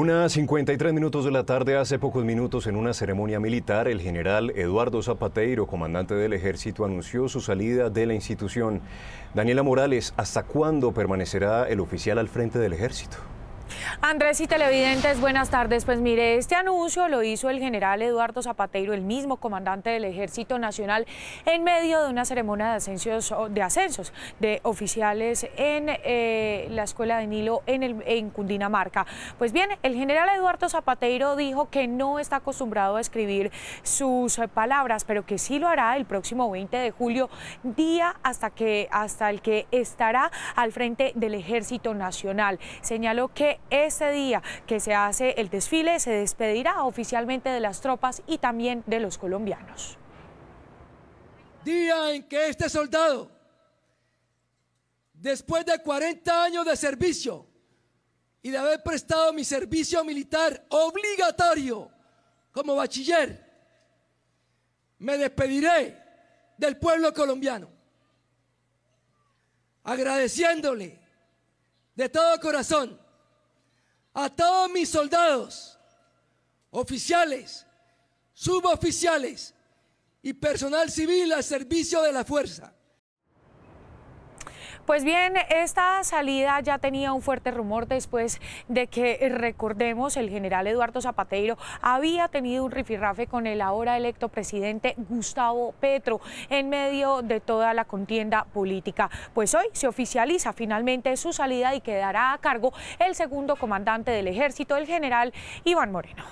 Unas 53 minutos de la tarde, hace pocos minutos, en una ceremonia militar, el general Eduardo Zapateiro, comandante del ejército, anunció su salida de la institución. Daniela Morales, ¿hasta cuándo permanecerá el oficial al frente del ejército? Andrés y televidentes, buenas tardes. Pues mire, este anuncio lo hizo el general Eduardo Zapateiro, el mismo comandante del Ejército Nacional, en medio de una ceremonia de ascensos de, oficiales en eh, la Escuela de Nilo en, Cundinamarca. Pues bien, el general Eduardo Zapateiro dijo que no está acostumbrado a escribir sus eh, palabras, pero que sí lo hará el próximo 20 de julio, día hasta, que, hasta el que estará al frente del Ejército Nacional. Señaló que este día que se hace el desfile, se despedirá oficialmente de las tropas y también de los colombianos. Día en que este soldado, después de 40 años de servicio y de haber prestado mi servicio militar obligatorio como bachiller, me despediré del pueblo colombiano, agradeciéndole de todo corazón a todos mis soldados, oficiales, suboficiales y personal civil al servicio de la fuerza pues bien, esta salida ya tenía un fuerte rumor después de que, eh, recordemos, el general Eduardo Zapateiro había tenido un rifirrafe con el ahora electo presidente Gustavo Petro en medio de toda la contienda política. Pues hoy se oficializa finalmente su salida y quedará a cargo el segundo comandante del ejército, el general Iván Moreno.